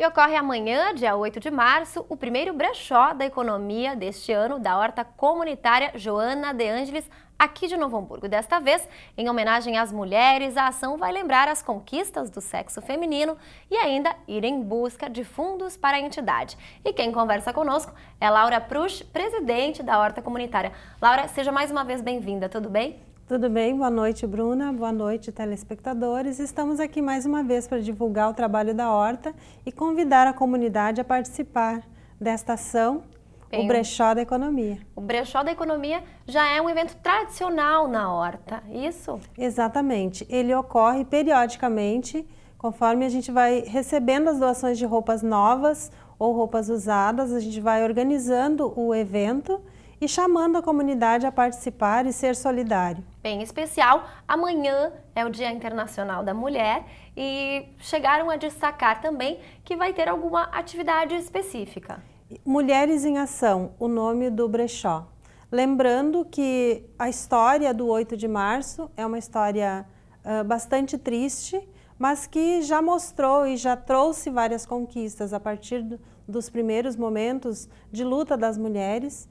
E ocorre amanhã, dia 8 de março, o primeiro brechó da economia deste ano da horta comunitária Joana de Ângeles, aqui de Novo Hamburgo. Desta vez, em homenagem às mulheres, a ação vai lembrar as conquistas do sexo feminino e ainda ir em busca de fundos para a entidade. E quem conversa conosco é Laura Prush, presidente da Horta Comunitária. Laura, seja mais uma vez bem-vinda, tudo bem? Tudo bem? Boa noite, Bruna. Boa noite, telespectadores. Estamos aqui mais uma vez para divulgar o trabalho da Horta e convidar a comunidade a participar desta ação, bem, o Brechó da Economia. O Brechó da Economia já é um evento tradicional na Horta, isso? Exatamente. Ele ocorre periodicamente, conforme a gente vai recebendo as doações de roupas novas ou roupas usadas, a gente vai organizando o evento e chamando a comunidade a participar e ser solidário. Bem especial, amanhã é o Dia Internacional da Mulher e chegaram a destacar também que vai ter alguma atividade específica. Mulheres em Ação, o nome do brechó. Lembrando que a história do 8 de março é uma história uh, bastante triste, mas que já mostrou e já trouxe várias conquistas a partir do, dos primeiros momentos de luta das mulheres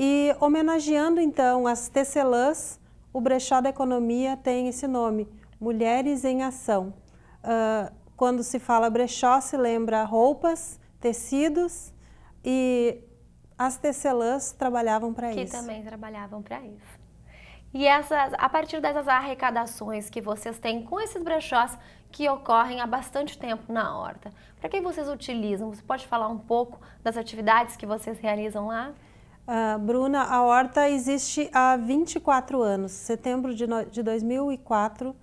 e homenageando então as tecelãs, o brechó da economia tem esse nome, Mulheres em Ação. Uh, quando se fala brechó, se lembra roupas, tecidos e as tecelãs trabalhavam para isso. Que também trabalhavam para isso. E essas, a partir dessas arrecadações que vocês têm com esses brechós que ocorrem há bastante tempo na horta, para que vocês utilizam? Você pode falar um pouco das atividades que vocês realizam lá? Uh, Bruna, a horta existe há 24 anos. Setembro de, no, de 2004,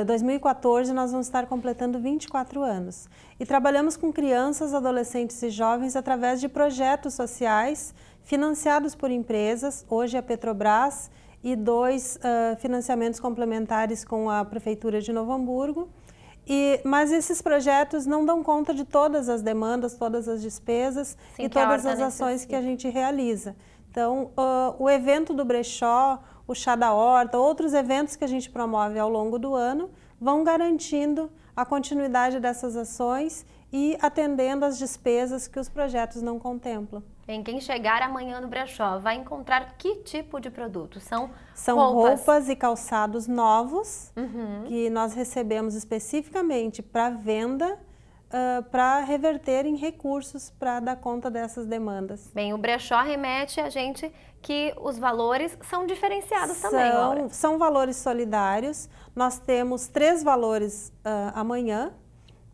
uh, 2014, nós vamos estar completando 24 anos. E trabalhamos com crianças, adolescentes e jovens através de projetos sociais financiados por empresas, hoje é a Petrobras, e dois uh, financiamentos complementares com a Prefeitura de Novo Hamburgo. E, mas esses projetos não dão conta de todas as demandas, todas as despesas Sim, e todas as ações necessita. que a gente realiza. Então, uh, o evento do brechó, o chá da horta, outros eventos que a gente promove ao longo do ano, vão garantindo a continuidade dessas ações e atendendo às despesas que os projetos não contemplam. Em quem chegar amanhã no brechó vai encontrar que tipo de produto? São, São roupas. roupas e calçados novos uhum. que nós recebemos especificamente para venda Uh, ah, para reverter em recursos para dar conta dessas demandas. Bem, o brechó remete a gente que os valores são diferenciados são, também. São valores solidários. Nós temos três valores uh, amanhã,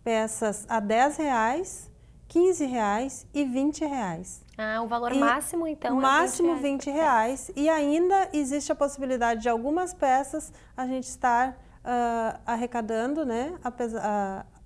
peças a 10 reais, 15 reais e 20 reais. Ah, o valor e máximo então é máximo é 20 reais 20 reais e ainda existe a possibilidade de algumas peças a gente estar uh, arrecadando, né,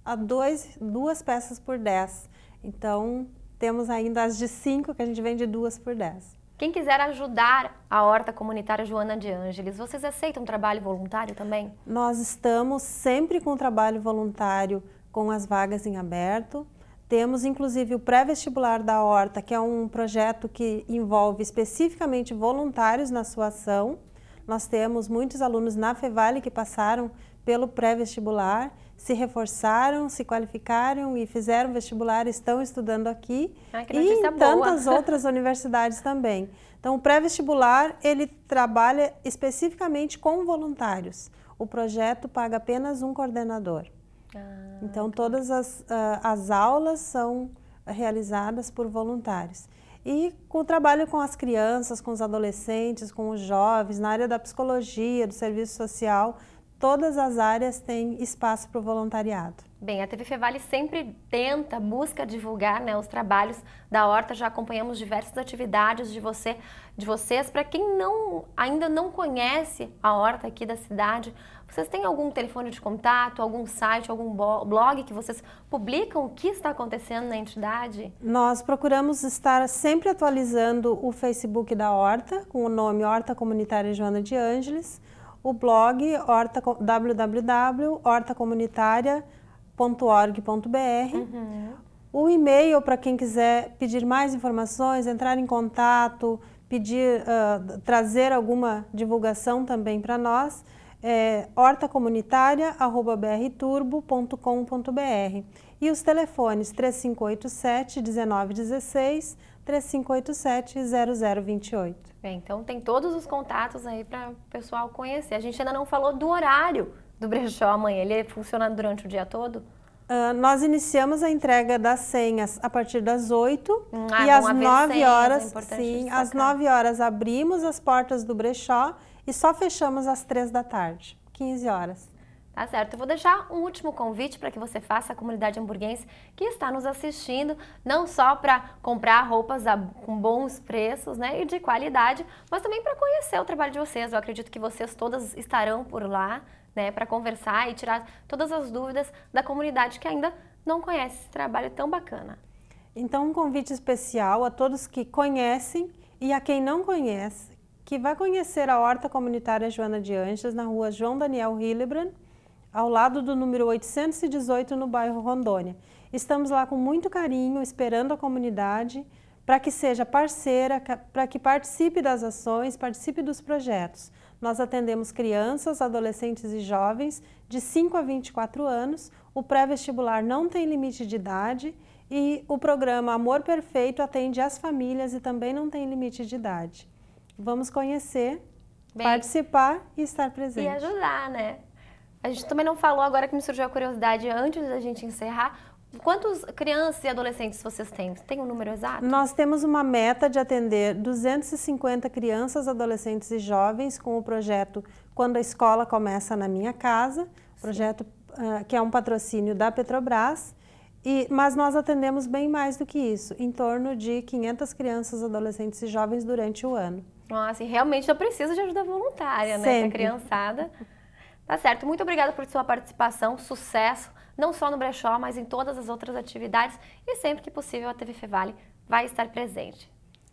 a dois, duas peças por 10. Então, temos ainda as de 5, que a gente vende duas por 10. Quem quiser ajudar a Horta Comunitária Joana de Ângeles, vocês aceitam trabalho voluntário também? Nós estamos sempre com trabalho voluntário com as vagas em aberto. Temos inclusive o pré-vestibular da Horta, que é um projeto que envolve especificamente voluntários na sua ação. Nós temos muitos alunos na Fevale que passaram pelo pré-vestibular, se reforçaram, se qualificaram e fizeram vestibular, estão estudando aqui ah, e em tantas boa. outras universidades também. Então, o pré-vestibular ele trabalha especificamente com voluntários. O projeto paga apenas um coordenador. Ah, então, todas as, uh, as aulas são realizadas por voluntários e com o trabalho com as crianças, com os adolescentes, com os jovens, na área da psicologia, do serviço social todas as áreas têm espaço para o voluntariado. Bem, a TV Fevale sempre tenta, busca divulgar né, os trabalhos da Horta. Já acompanhamos diversas atividades de você, de vocês. Para quem não, ainda não conhece a Horta aqui da cidade, vocês têm algum telefone de contato, algum site, algum blog que vocês publicam o que está acontecendo na entidade? Nós procuramos estar sempre atualizando o Facebook da Horta, com o nome Horta Comunitária Joana de Ângeles o blog www.hortacomunitaria.org.br, uhum. o e-mail para quem quiser pedir mais informações, entrar em contato, pedir, uh, trazer alguma divulgação também para nós é, hortacomunitária.brturbo.com.br e os telefones 3587-1916, 3587-0028. Bem, então tem todos os contatos aí para o pessoal conhecer. A gente ainda não falou do horário do brechó amanhã, ele é funciona durante o dia todo? Uh, nós iniciamos a entrega das senhas a partir das 8 hum, ah, e às 9 horas, senhas, é sim, destacar. às 9 horas abrimos as portas do brechó e só fechamos às três da tarde, 15 horas. Tá certo. Eu vou deixar um último convite para que você faça a comunidade hamburguense que está nos assistindo, não só para comprar roupas a, com bons preços né, e de qualidade, mas também para conhecer o trabalho de vocês. Eu acredito que vocês todas estarão por lá né, para conversar e tirar todas as dúvidas da comunidade que ainda não conhece esse trabalho tão bacana. Então, um convite especial a todos que conhecem e a quem não conhece, que vai conhecer a Horta Comunitária Joana de Anjos na rua João Daniel Hillebrand, ao lado do número 818 no bairro Rondônia. Estamos lá com muito carinho, esperando a comunidade para que seja parceira, para que participe das ações, participe dos projetos. Nós atendemos crianças, adolescentes e jovens de 5 a 24 anos. O pré-vestibular não tem limite de idade e o programa Amor Perfeito atende as famílias e também não tem limite de idade. Vamos conhecer, Bem, participar e estar presente. E ajudar, né? A gente também não falou agora que me surgiu a curiosidade antes da gente encerrar. Quantos crianças e adolescentes vocês têm? Tem um número exato? Nós temos uma meta de atender 250 crianças, adolescentes e jovens com o projeto Quando a Escola Começa na Minha Casa, Sim. projeto uh, que é um patrocínio da Petrobras, e, mas nós atendemos bem mais do que isso, em torno de 500 crianças, adolescentes e jovens durante o ano. Nossa, então, assim, realmente eu preciso de ajuda voluntária, né, Sempre. né? Essa criançada. Tá certo. Muito obrigada por sua participação, sucesso, não só no brechó, mas em todas as outras atividades. E sempre que possível, a TV Fevale vai estar presente.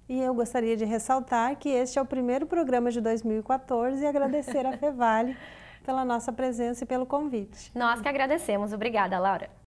E eu gostaria de ressaltar que este é o primeiro programa de 2014 e agradecer a Fevale pela nossa presença e pelo convite. Nós que agradecemos. Obrigada, Laura.